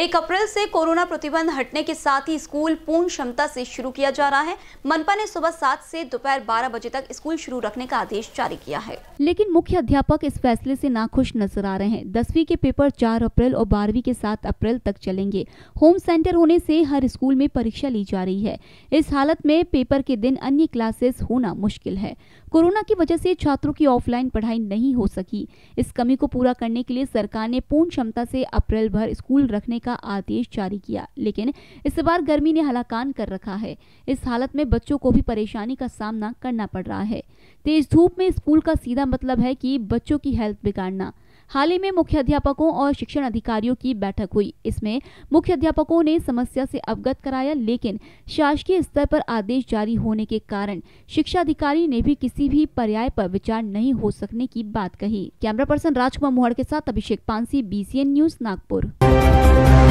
एक अप्रैल से कोरोना प्रतिबंध हटने के साथ ही स्कूल पूर्ण क्षमता से शुरू किया जा रहा है मनपा ने सुबह सात से दोपहर बारह बजे तक स्कूल शुरू रखने का आदेश जारी किया है लेकिन मुख्य अध्यापक इस फैसले से नाखुश नजर आ रहे हैं दसवीं के पेपर चार अप्रैल और बारहवीं के सात अप्रैल तक चलेंगे होम सेंटर होने से हर स्कूल में परीक्षा ली जा रही है इस हालत में पेपर के दिन अन्य क्लासेस होना मुश्किल है कोरोना की वजह से छात्रों की ऑफलाइन पढ़ाई नहीं हो सकी इस कमी को पूरा करने के लिए सरकार ने पूर्ण क्षमता से अप्रैल भर स्कूल रखने का का आदेश जारी किया लेकिन इस बार गर्मी ने हलाकान कर रखा है इस हालत में बच्चों को भी परेशानी का सामना करना पड़ रहा है तेज धूप में स्कूल का सीधा मतलब है कि बच्चों की हेल्थ बिगाड़ना हाल ही में मुख्य अध्यापकों और शिक्षण अधिकारियों की बैठक हुई इसमें मुख्य अध्यापकों ने समस्या से अवगत कराया लेकिन शासकीय स्तर पर आदेश जारी होने के कारण शिक्षा अधिकारी ने भी किसी भी पर्याय पर विचार नहीं हो सकने की बात कही कैमरा पर्सन राजकुमार मोहड़ के साथ अभिषेक पांसी बी न्यूज नागपुर